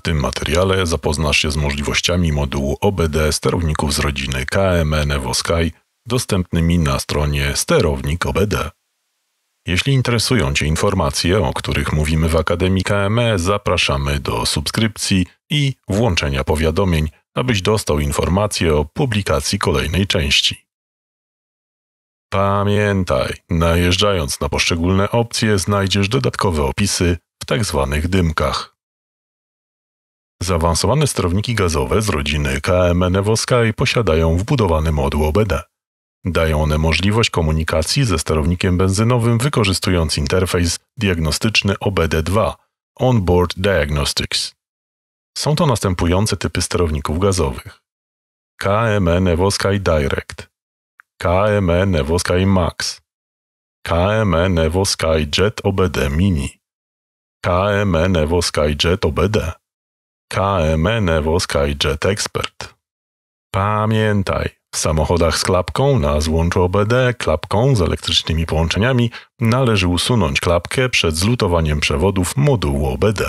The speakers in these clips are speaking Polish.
W tym materiale zapoznasz się z możliwościami modułu OBD sterowników z rodziny KMN Sky dostępnymi na stronie sterownik OBD. Jeśli interesują Cię informacje, o których mówimy w Akademii KME, zapraszamy do subskrypcji i włączenia powiadomień, abyś dostał informacje o publikacji kolejnej części. Pamiętaj, najeżdżając na poszczególne opcje znajdziesz dodatkowe opisy w tzw. Tak dymkach. Zaawansowane sterowniki gazowe z rodziny KMN Woskaj posiadają wbudowany moduł OBD. Dają one możliwość komunikacji ze sterownikiem benzynowym wykorzystując interfejs diagnostyczny OBD2 Onboard Diagnostics. Są to następujące typy sterowników gazowych. KMN Evoskaj Direct, KMN Evoskaj Max, KMN Evoskaj Jet OBD Mini, KMN Evoskaj Jet OBD. KMN e Woska Jet Expert. Pamiętaj, w samochodach z klapką na złączu OBD, klapką z elektrycznymi połączeniami należy usunąć klapkę przed zlutowaniem przewodów modułu OBD.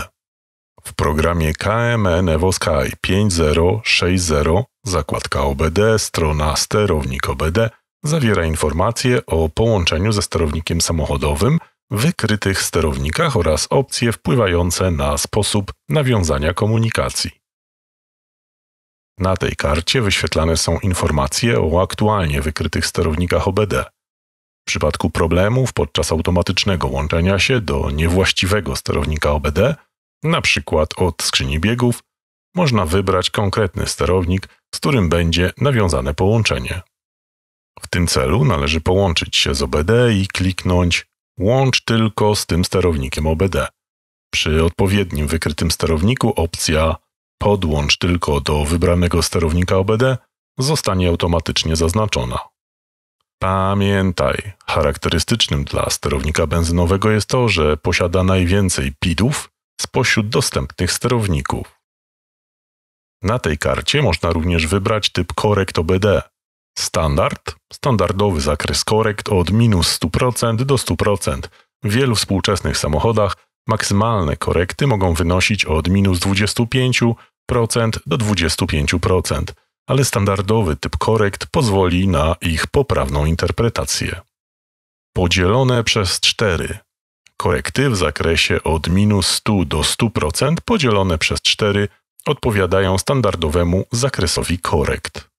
W programie KMN Woskaj 5060 zakładka OBD, strona sterownik OBD zawiera informacje o połączeniu ze sterownikiem samochodowym – wykrytych sterownikach oraz opcje wpływające na sposób nawiązania komunikacji. Na tej karcie wyświetlane są informacje o aktualnie wykrytych sterownikach OBD. W przypadku problemów podczas automatycznego łączenia się do niewłaściwego sterownika OBD, np. od skrzyni biegów, można wybrać konkretny sterownik, z którym będzie nawiązane połączenie. W tym celu należy połączyć się z OBD i kliknąć Łącz tylko z tym sterownikiem OBD. Przy odpowiednim wykrytym sterowniku opcja Podłącz tylko do wybranego sterownika OBD zostanie automatycznie zaznaczona. Pamiętaj, charakterystycznym dla sterownika benzynowego jest to, że posiada najwięcej PIDów spośród dostępnych sterowników. Na tej karcie można również wybrać typ korekt OBD, Standard standardowy zakres korekt od minus 100% do 100%. W wielu współczesnych samochodach maksymalne korekty mogą wynosić od minus 25% do 25%, ale standardowy typ korekt pozwoli na ich poprawną interpretację. Podzielone przez 4. Korekty w zakresie od minus 100 do 100% podzielone przez 4 odpowiadają standardowemu zakresowi korekt.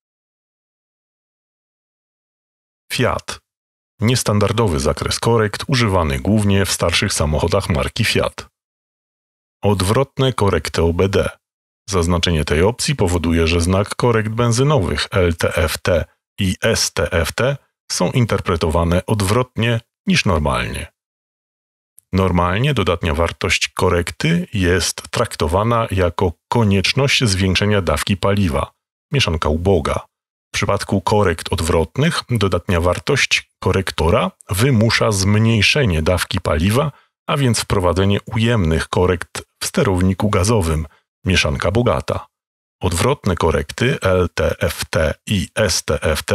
Fiat. Niestandardowy zakres korekt używany głównie w starszych samochodach marki Fiat. Odwrotne korekty OBD. Zaznaczenie tej opcji powoduje, że znak korekt benzynowych LTFT i STFT są interpretowane odwrotnie niż normalnie. Normalnie dodatnia wartość korekty jest traktowana jako konieczność zwiększenia dawki paliwa, mieszanka uboga, w przypadku korekt odwrotnych dodatnia wartość korektora wymusza zmniejszenie dawki paliwa, a więc wprowadzenie ujemnych korekt w sterowniku gazowym, mieszanka bogata. Odwrotne korekty LTFT i STFT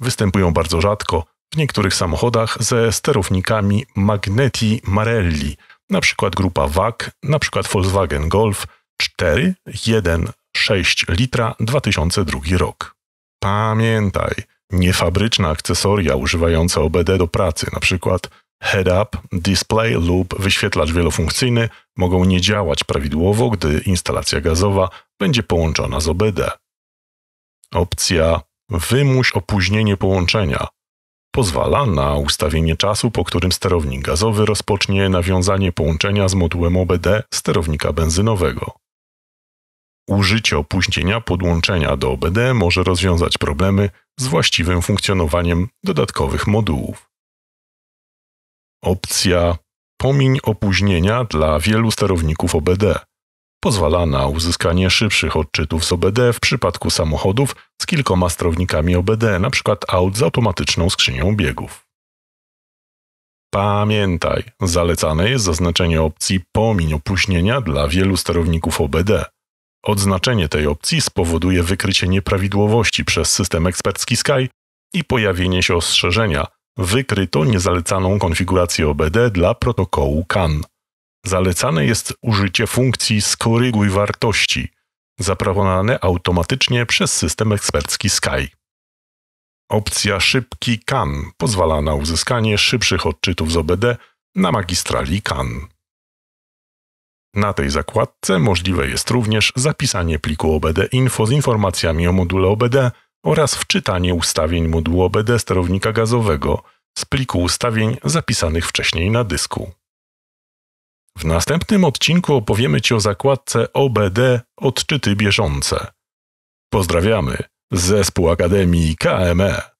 występują bardzo rzadko w niektórych samochodach ze sterownikami Magneti Marelli, np. grupa WAG, np. Volkswagen Golf 4 1 6 litra 2002 rok. Pamiętaj, niefabryczne akcesoria używające OBD do pracy, np. head-up, display lub wyświetlacz wielofunkcyjny, mogą nie działać prawidłowo, gdy instalacja gazowa będzie połączona z OBD. Opcja Wymuś opóźnienie połączenia pozwala na ustawienie czasu, po którym sterownik gazowy rozpocznie nawiązanie połączenia z modułem OBD sterownika benzynowego. Użycie opóźnienia podłączenia do OBD może rozwiązać problemy z właściwym funkcjonowaniem dodatkowych modułów. Opcja Pomiń opóźnienia dla wielu sterowników OBD pozwala na uzyskanie szybszych odczytów z OBD w przypadku samochodów z kilkoma sterownikami OBD, np. aut z automatyczną skrzynią biegów. Pamiętaj, zalecane jest zaznaczenie opcji Pomiń opóźnienia dla wielu sterowników OBD Odznaczenie tej opcji spowoduje wykrycie nieprawidłowości przez system ekspercki Sky i pojawienie się ostrzeżenia wykryto niezalecaną konfigurację OBD dla protokołu CAN. Zalecane jest użycie funkcji skoryguj wartości, zaproponowane automatycznie przez system ekspercki Sky. Opcja szybki CAN pozwala na uzyskanie szybszych odczytów z OBD na magistrali CAN. Na tej zakładce możliwe jest również zapisanie pliku OBD-info z informacjami o module OBD oraz wczytanie ustawień modułu OBD sterownika gazowego z pliku ustawień zapisanych wcześniej na dysku. W następnym odcinku opowiemy Ci o zakładce OBD Odczyty bieżące. Pozdrawiamy! Zespół Akademii KME.